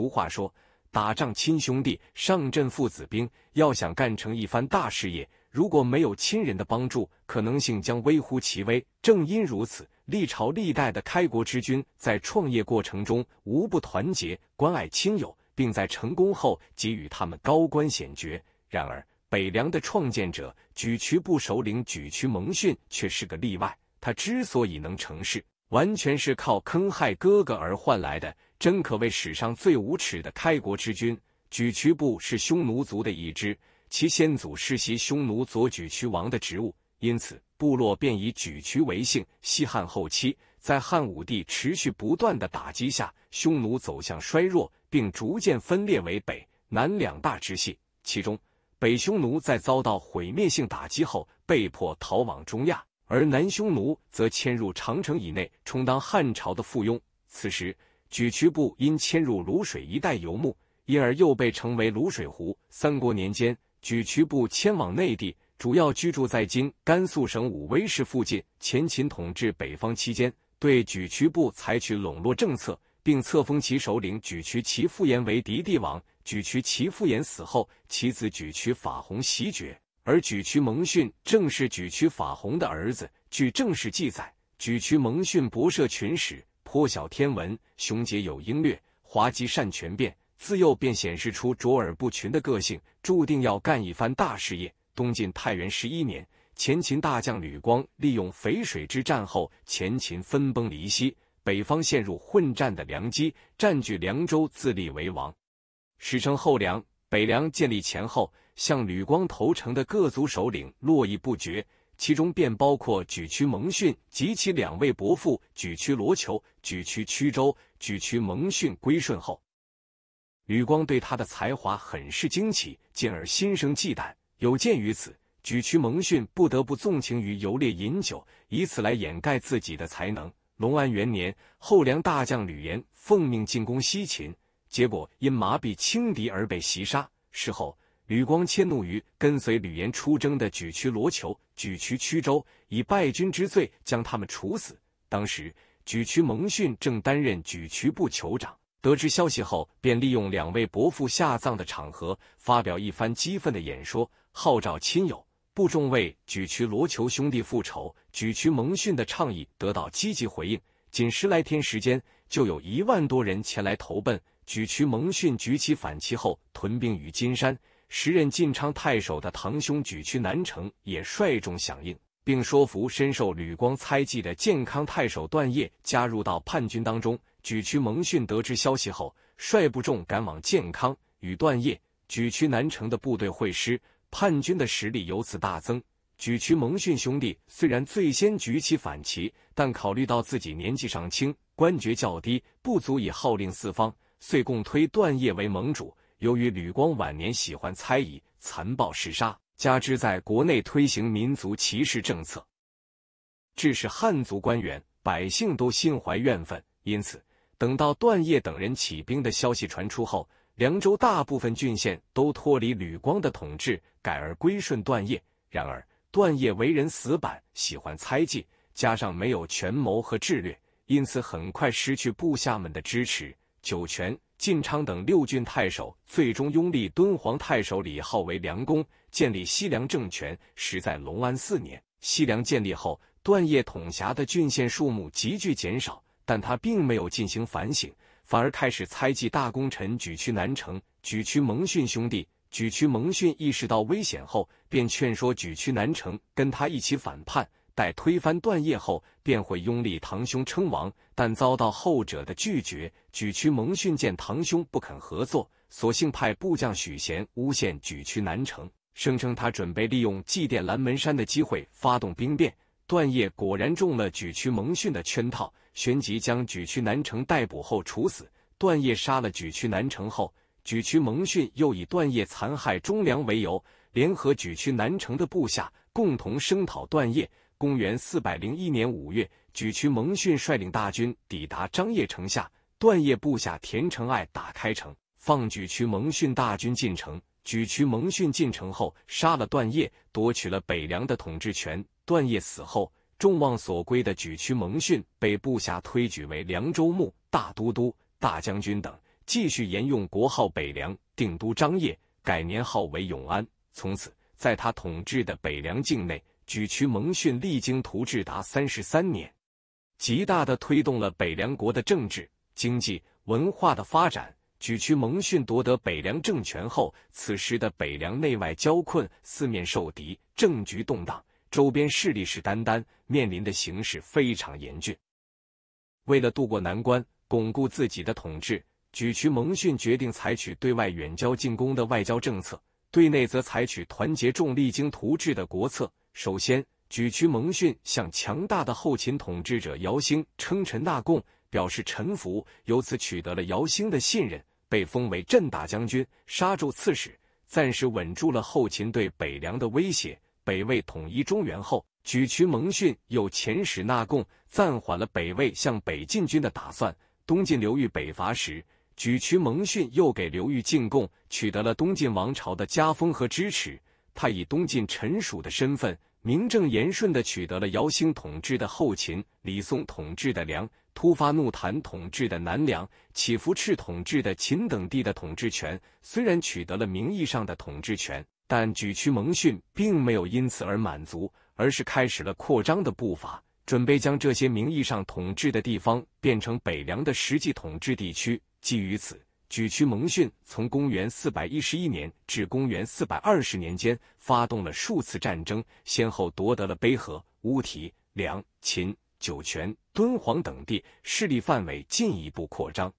俗话说：“打仗亲兄弟，上阵父子兵。”要想干成一番大事业，如果没有亲人的帮助，可能性将微乎其微。正因如此，历朝历代的开国之君在创业过程中无不团结关爱亲友，并在成功后给予他们高官显爵。然而，北凉的创建者沮渠部首领沮渠蒙逊却是个例外。他之所以能成事，完全是靠坑害哥哥而换来的。真可谓史上最无耻的开国之君。沮渠部是匈奴族的一支，其先祖世袭匈奴左举渠王的职务，因此部落便以举渠为姓。西汉后期，在汉武帝持续不断的打击下，匈奴走向衰弱，并逐渐分裂为北、南两大支系。其中，北匈奴在遭到毁灭性打击后，被迫逃往中亚；而南匈奴则迁入长城以内，充当汉朝的附庸。此时。沮渠部因迁入泸水一带游牧，因而又被称为泸水湖。三国年间，沮渠部迁往内地，主要居住在今甘肃省武威市附近。前秦统治北方期间，对沮渠部采取笼络政策，并册封其首领沮渠齐敷延为敌帝王。沮渠齐敷延死后，其子沮渠法弘袭爵，而沮渠蒙逊正是沮渠法弘的儿子。据正史记载，沮渠蒙逊博涉群史。颇晓天文，雄杰有英略，滑稽善权变，自幼便显示出卓尔不群的个性，注定要干一番大事业。东晋太元十一年，前秦大将吕光利用淝水之战后前秦分崩离析、北方陷入混战的良机，占据凉州，自立为王，史称后凉。北凉建立前后，向吕光投诚的各族首领络绎不绝。其中便包括沮渠蒙逊及其两位伯父沮渠罗球、沮渠曲周、沮渠蒙逊归顺后，吕光对他的才华很是惊奇，进而心生忌惮。有鉴于此，沮渠蒙逊不得不纵情于游猎饮酒，以此来掩盖自己的才能。隆安元年，后梁大将吕延奉命进攻西秦，结果因麻痹轻敌而被袭杀。事后。吕光迁怒于跟随吕岩出征的沮渠罗求、沮渠曲周，以败军之罪将他们处死。当时，沮渠蒙逊正担任沮渠部酋长，得知消息后，便利用两位伯父下葬的场合，发表一番激愤的演说，号召亲友、部众为沮渠罗求兄弟复仇。沮渠蒙逊的倡议得到积极回应，仅十来天时间，就有一万多人前来投奔。沮渠蒙逊举起反旗后，屯兵于金山。时任晋昌太守的堂兄举渠南城也率众响应，并说服深受吕光猜忌的健康太守段业加入到叛军当中。举渠蒙逊得知消息后，率部众赶往健康，与段业举渠南城的部队会师，叛军的实力由此大增。举渠蒙逊兄弟虽然最先举起反旗，但考虑到自己年纪尚轻，官爵较低，不足以号令四方，遂共推段业为盟主。由于吕光晚年喜欢猜疑、残暴嗜杀，加之在国内推行民族歧视政策，致使汉族官员、百姓都心怀怨愤。因此，等到段业等人起兵的消息传出后，凉州大部分郡县都脱离吕光的统治，改而归顺段业。然而，段业为人死板，喜欢猜忌，加上没有权谋和智略，因此很快失去部下们的支持。酒泉、晋昌等六郡太守最终拥立敦煌太守李浩为凉公，建立西凉政权，时在隆安四年。西凉建立后，段业统辖的郡县数目急剧减少，但他并没有进行反省，反而开始猜忌大功臣沮渠南城、沮渠蒙逊兄弟。沮渠蒙逊意识到危险后，便劝说沮渠南城跟他一起反叛，待推翻段业后，便会拥立堂兄称王，但遭到后者的拒绝。沮渠蒙逊见堂兄不肯合作，索性派部将许贤诬陷沮渠南城，声称他准备利用祭奠蓝门山的机会发动兵变。段业果然中了沮渠蒙逊的圈套，旋即将沮渠南城逮捕后处死。段业杀了沮渠南城后，沮渠蒙逊又以段业残害忠良为由，联合沮渠南城的部下共同声讨段业。公元四百零一年五月，沮渠蒙逊率领大军抵达张掖城下。段业部下田承爱打开城，放沮渠蒙逊大军进城。沮渠蒙逊进城后，杀了段业，夺取了北凉的统治权。段业死后，众望所归的沮渠蒙逊被部下推举为凉州牧、大都督、大将军等，继续沿用国号北凉，定都张掖，改年号为永安。从此，在他统治的北凉境内，沮渠蒙逊历经图治达三十三年，极大地推动了北凉国的政治。经济文化的发展。举渠蒙逊夺得北凉政权后，此时的北凉内外交困，四面受敌，政局动荡，周边势力势眈眈，面临的形势非常严峻。为了渡过难关，巩固自己的统治，举渠蒙逊决定采取对外远交进攻的外交政策，对内则采取团结众、励精图治的国策。首先，举渠蒙逊向强大的后秦统治者姚兴称臣纳贡。表示臣服，由此取得了姚兴的信任，被封为镇大将军、杀州刺史，暂时稳住了后秦对北凉的威胁。北魏统一中原后，沮渠蒙逊又遣使纳贡，暂缓了北魏向北进军的打算。东晋刘裕北伐时，沮渠蒙逊又给刘裕进贡，取得了东晋王朝的加封和支持。他以东晋臣属的身份，名正言顺地取得了姚兴统治的后秦、李松统治的凉。突发怒弹统治的南梁、起伏赤统治的秦等地的统治权，虽然取得了名义上的统治权，但沮渠蒙逊并没有因此而满足，而是开始了扩张的步伐，准备将这些名义上统治的地方变成北凉的实际统治地区。基于此，沮渠蒙逊从公元四百一十一年至公元四百二十年间，发动了数次战争，先后夺得了北河、乌提、梁、秦。酒泉、敦煌等地势力范围进一步扩张。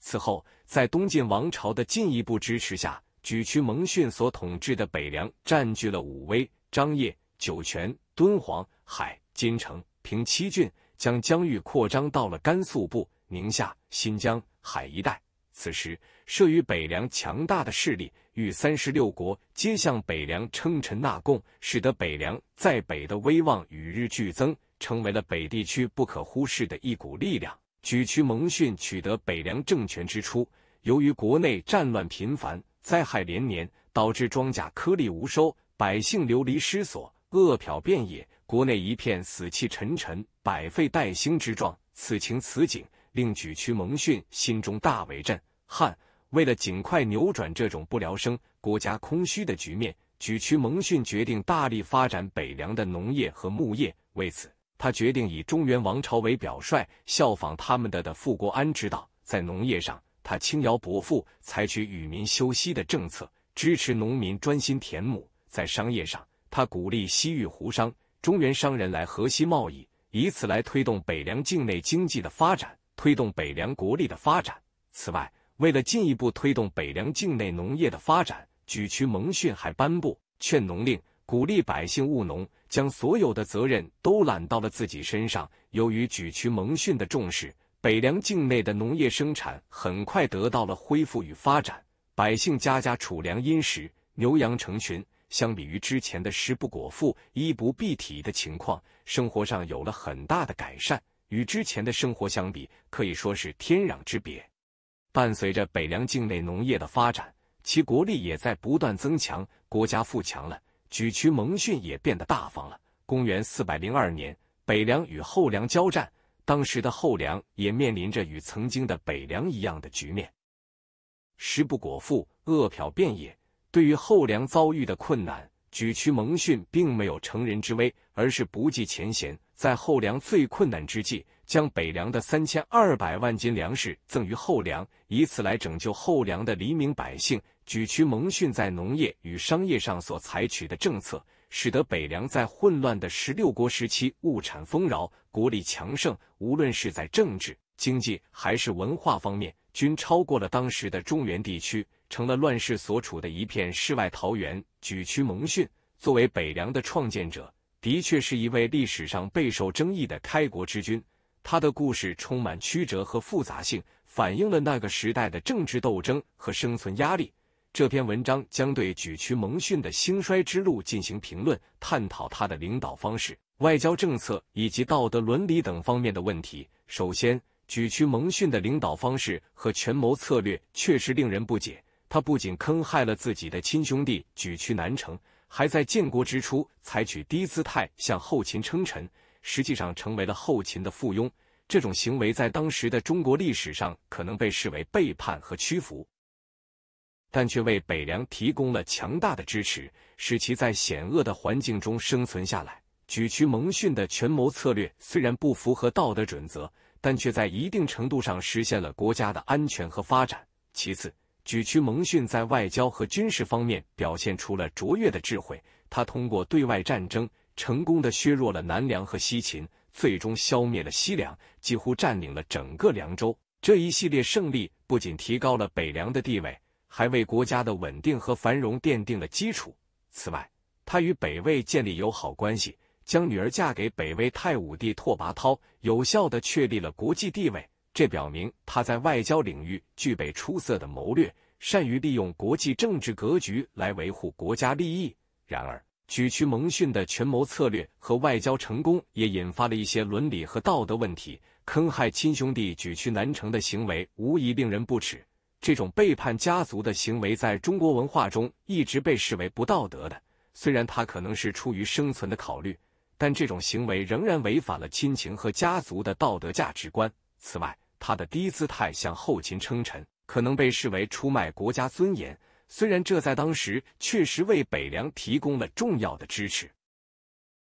此后，在东晋王朝的进一步支持下，沮渠蒙逊所统治的北凉占据了武威、张掖、酒泉、敦煌、海、金城、平七郡，将疆域扩张到了甘肃部、宁夏、新疆海一带。此时，慑于北凉强大的势力。与三十六国皆向北凉称臣纳贡，使得北凉在北的威望与日俱增，成为了北地区不可忽视的一股力量。沮渠蒙逊取得北凉政权之初，由于国内战乱频繁、灾害连年，导致庄稼颗粒无收，百姓流离失所，饿殍遍野，国内一片死气沉沉、百废待兴之状。此情此景，令沮渠蒙逊心中大为震撼。为了尽快扭转这种不聊生、国家空虚的局面，举区蒙逊决定大力发展北凉的农业和牧业。为此，他决定以中原王朝为表率，效仿他们的的富国安之道。在农业上，他轻徭薄赋，采取与民休息的政策，支持农民专心田亩。在商业上，他鼓励西域胡商、中原商人来河西贸易，以此来推动北凉境内经济的发展，推动北凉国力的发展。此外，为了进一步推动北凉境内农业的发展，举渠蒙逊还颁布劝农令，鼓励百姓务农，将所有的责任都揽到了自己身上。由于举渠蒙逊的重视，北凉境内的农业生产很快得到了恢复与发展，百姓家家储粮殷实，牛羊成群。相比于之前的食不果腹、衣不蔽体的情况，生活上有了很大的改善，与之前的生活相比，可以说是天壤之别。伴随着北凉境内农业的发展，其国力也在不断增强，国家富强了，举渠蒙训也变得大方了。公元四百零二年，北凉与后梁交战，当时的后梁也面临着与曾经的北凉一样的局面，食不果腹，饿殍遍野。对于后梁遭遇的困难。举渠蒙逊并没有乘人之危，而是不计前嫌，在后梁最困难之际，将北梁的三千二百万斤粮食赠于后梁，以此来拯救后梁的黎民百姓。举渠蒙逊在农业与商业上所采取的政策，使得北梁在混乱的十六国时期物产丰饶，国力强盛。无论是在政治、经济还是文化方面。均超过了当时的中原地区，成了乱世所处的一片世外桃源。举屈蒙逊作为北凉的创建者，的确是一位历史上备受争议的开国之君。他的故事充满曲折和复杂性，反映了那个时代的政治斗争和生存压力。这篇文章将对举屈蒙逊的兴衰之路进行评论，探讨他的领导方式、外交政策以及道德伦理等方面的问题。首先。举屈蒙逊的领导方式和权谋策略确实令人不解。他不仅坑害了自己的亲兄弟举屈难成，还在建国之初采取低姿态向后秦称臣，实际上成为了后秦的附庸。这种行为在当时的中国历史上可能被视为背叛和屈服，但却为北凉提供了强大的支持，使其在险恶的环境中生存下来。举屈蒙逊的权谋策略虽然不符合道德准则。但却在一定程度上实现了国家的安全和发展。其次，沮渠蒙逊在外交和军事方面表现出了卓越的智慧。他通过对外战争，成功的削弱了南梁和西秦，最终消灭了西凉，几乎占领了整个凉州。这一系列胜利不仅提高了北凉的地位，还为国家的稳定和繁荣奠定了基础。此外，他与北魏建立友好关系。将女儿嫁给北魏太武帝拓跋焘，有效地确立了国际地位。这表明他在外交领域具备出色的谋略，善于利用国际政治格局来维护国家利益。然而，举渠蒙逊的权谋策略和外交成功也引发了一些伦理和道德问题。坑害亲兄弟、举屈难成的行为无疑令人不齿。这种背叛家族的行为在中国文化中一直被视为不道德的。虽然他可能是出于生存的考虑。但这种行为仍然违反了亲情和家族的道德价值观。此外，他的低姿态向后秦称臣，可能被视为出卖国家尊严。虽然这在当时确实为北凉提供了重要的支持。